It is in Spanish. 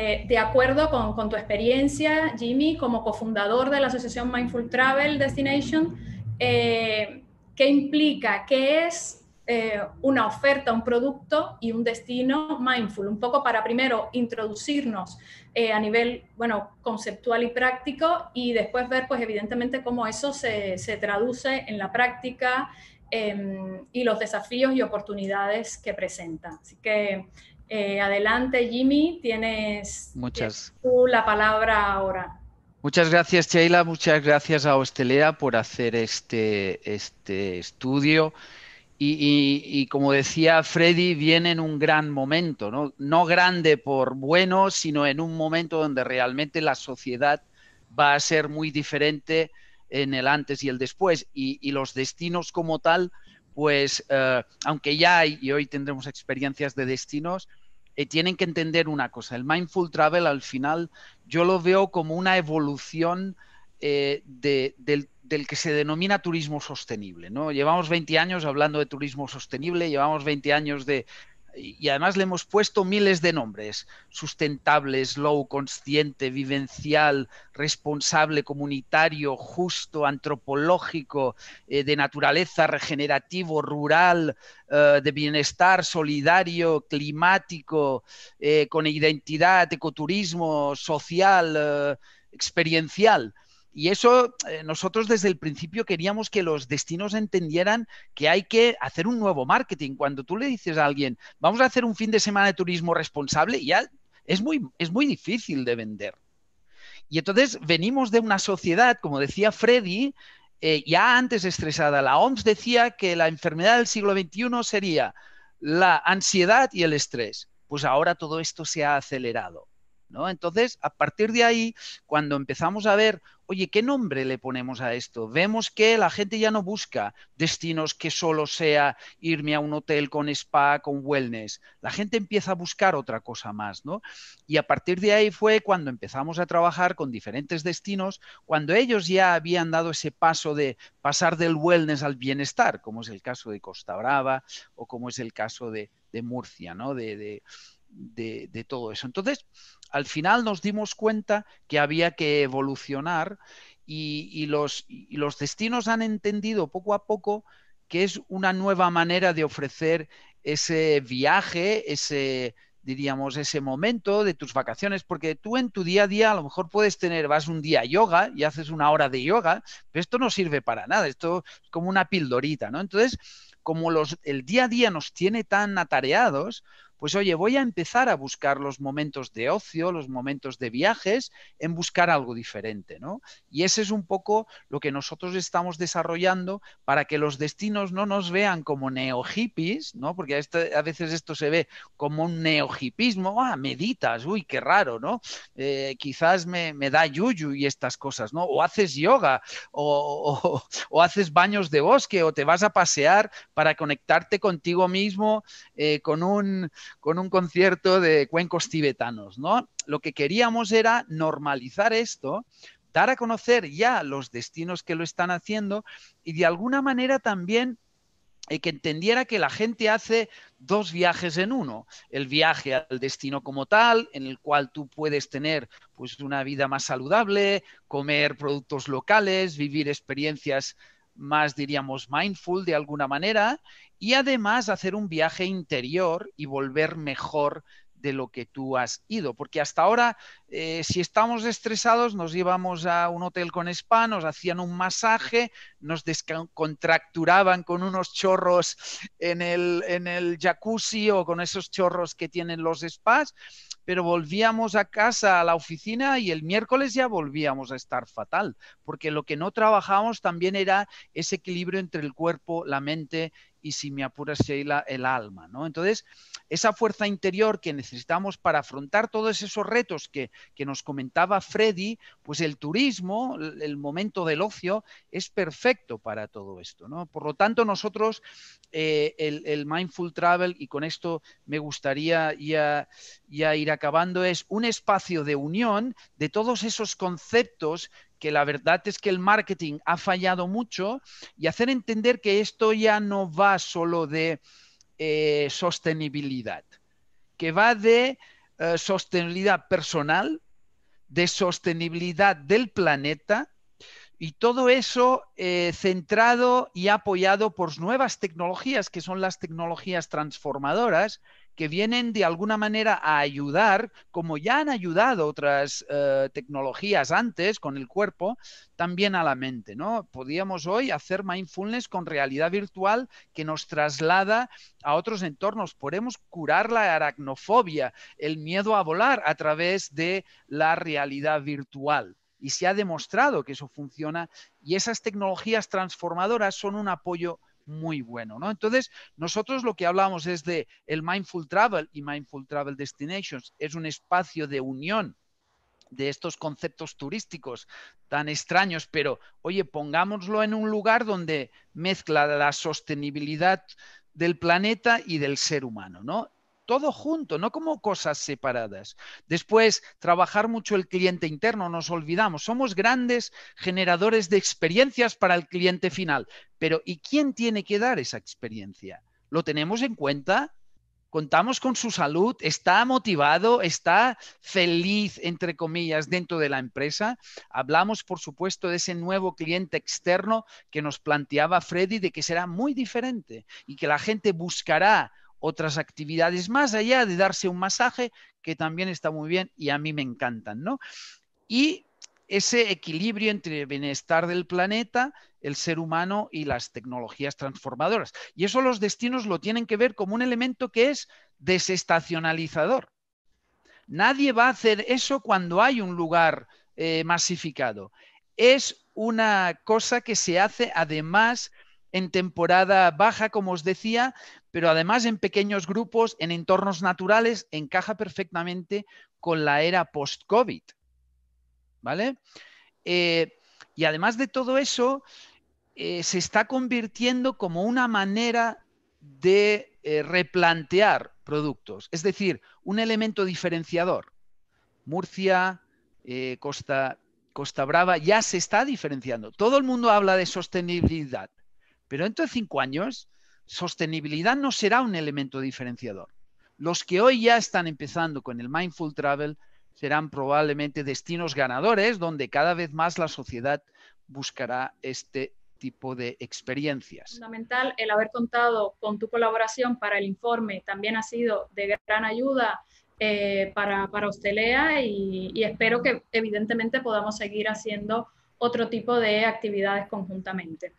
Eh, de acuerdo con, tu experiencia, Jimmy, como cofundador de la asociación Mindful Travel Destination, eh, ¿qué implica? ¿Qué es eh, una oferta, un producto y un destino mindful? Un poco para primero introducirnos a nivel, bueno, conceptual y práctico y después ver, pues evidentemente, cómo eso se, se traduce en la práctica, em, y los desafíos y oportunidades que presenta. Así que eh, adelante, Jimmy, tienes, Muchas. tú la palabra ahora. Muchas gracias, Sheila. Muchas gracias a Ostelea por hacer este, este estudio. Y, como decía Freddy, viene en un gran momento, ¿no? no grande por bueno, sino en un momento donde realmente la sociedad va a ser muy diferente en el antes y el después. Y, los destinos como tal, pues, eh, aunque ya y hoy tendremos experiencias de destinos, eh, tienen que entender una cosa, el mindful travel al final yo lo veo como una evolución eh, del, del, que se denomina turismo sostenible. ¿no? Llevamos 20 años hablando de turismo sostenible, llevamos 20 años de y además le hemos puesto miles de nombres, sustentable, slow, consciente, vivencial, responsable, comunitario, justo, antropológico, eh, de naturaleza, regenerativo, rural, eh, de bienestar, solidario, climático, eh, con identidad, ecoturismo, social, experiencial. Y eso eh, nosotros desde el principio queríamos que los destinos entendieran que hay que hacer un nuevo marketing. Cuando tú le dices a alguien, vamos a hacer un fin de semana de turismo responsable, ya es muy, es muy difícil de vender. Y entonces venimos de una sociedad, como decía Freddy, eh, ya antes estresada. La OMS decía que la enfermedad del siglo XXI sería la ansiedad y el estrés. Pues ahora todo esto se ha acelerado. Entonces, a partir de ahí, cuando empezamos a ver, oye, ¿qué nombre le ponemos a esto? Vemos que la gente ya no busca destinos que solo sea irme a un hotel con spa, con wellness. La gente empieza a buscar otra cosa más, ¿no? Y a partir de ahí fue cuando empezamos a trabajar con diferentes destinos, cuando ellos ya habían dado ese paso de pasar del wellness al bienestar, como es el caso de Costa Brava o como es el caso de, Murcia, ¿no? de de, todo eso. Entonces, al final nos dimos cuenta que había que evolucionar y, los, los, destinos han entendido poco a poco que es una nueva manera de ofrecer ese viaje, ese diríamos ese momento de tus vacaciones, porque tú en tu día a día a lo mejor puedes tener, vas un día yoga y haces una hora de yoga, pero esto no sirve para nada, esto es como una pildorita, ¿no? Entonces, como los, el día a día nos tiene tan atareados, pues oye, voy a empezar a buscar los momentos de ocio, los momentos de viajes, en buscar algo diferente, ¿no? Y ese es un poco lo que nosotros estamos desarrollando para que los destinos no nos vean como neo hippies, ¿no? Porque este, a, veces esto se ve como un neo hipismo, ah, meditas, uy, qué raro, ¿no? Eh, quizás me, da yuyu y estas cosas, ¿no? O haces yoga, o, haces baños de bosque, o te vas a pasear para conectarte contigo mismo eh, con un con un concierto de cuencos tibetanos, ¿no? Lo que queríamos era normalizar esto, dar a conocer ya los destinos que lo están haciendo y de alguna manera también eh, que entendiera que la gente hace dos viajes en uno. El viaje al destino como tal, en el cual tú puedes tener pues, una vida más saludable, comer productos locales, vivir experiencias más, diríamos, mindful de alguna manera, y además hacer un viaje interior y volver mejor de lo que tú has ido. Porque hasta ahora, eh, si estamos estresados, nos íbamos a un hotel con spa, nos hacían un masaje, nos descontracturaban con unos chorros en el, en el jacuzzi o con esos chorros que tienen los spas, pero volvíamos a casa, a la oficina y el miércoles ya volvíamos a estar fatal, porque lo que no trabajamos también era ese equilibrio entre el cuerpo, la mente y si me apuras Sheila, el alma, ¿no? Entonces, esa fuerza interior que necesitamos para afrontar todos esos retos que, nos comentaba Freddy, pues el turismo, el momento del ocio, es perfecto para todo esto, ¿no? Por lo tanto, nosotros, eh, el, el, Mindful Travel, y con esto me gustaría ya, ya ir acabando, es un espacio de unión de todos esos conceptos que la verdad es que el marketing ha fallado mucho y hacer entender que esto ya no va solo de eh, sostenibilidad, que va de eh, sostenibilidad personal, de sostenibilidad del planeta y todo eso eh, centrado y apoyado por nuevas tecnologías, que son las tecnologías transformadoras, que vienen de alguna manera a ayudar, como ya han ayudado otras eh, tecnologías antes con el cuerpo, también a la mente. ¿no? Podíamos hoy hacer mindfulness con realidad virtual que nos traslada a otros entornos. Podemos curar la aracnofobia, el miedo a volar a través de la realidad virtual y se ha demostrado que eso funciona y esas tecnologías transformadoras son un apoyo muy bueno, ¿no? Entonces, nosotros lo que hablamos es de el Mindful Travel y Mindful Travel Destinations es un espacio de unión de estos conceptos turísticos tan extraños, pero oye, pongámoslo en un lugar donde mezcla la sostenibilidad del planeta y del ser humano, ¿no? todo junto, no como cosas separadas. Después, trabajar mucho el cliente interno, nos olvidamos, somos grandes generadores de experiencias para el cliente final, pero ¿y quién tiene que dar esa experiencia? ¿Lo tenemos en cuenta? ¿Contamos con su salud? ¿Está motivado? ¿Está feliz, entre comillas, dentro de la empresa? Hablamos, por supuesto, de ese nuevo cliente externo que nos planteaba Freddy, de que será muy diferente y que la gente buscará otras actividades más allá de darse un masaje, que también está muy bien y a mí me encantan, ¿no? Y ese equilibrio entre el bienestar del planeta, el ser humano y las tecnologías transformadoras. Y eso los destinos lo tienen que ver como un elemento que es desestacionalizador. Nadie va a hacer eso cuando hay un lugar eh, masificado. Es una cosa que se hace además en temporada baja, como os decía, pero además en pequeños grupos, en entornos naturales, encaja perfectamente con la era post-COVID. ¿Vale? Eh, y además de todo eso, eh, se está convirtiendo como una manera de eh, replantear productos, es decir, un elemento diferenciador. Murcia, Costa, Costa Brava ya se está diferenciando. Todo el mundo habla de sostenibilidad, pero dentro de cinco años, sostenibilidad no será un elemento diferenciador. Los que hoy ya están empezando con el mindful travel serán probablemente destinos ganadores donde cada vez más la sociedad buscará este tipo de experiencias. Fundamental el haber contado con tu colaboración para el informe también ha sido de gran ayuda eh, para, para Hostelea y espero que evidentemente podamos seguir haciendo otro tipo de actividades conjuntamente.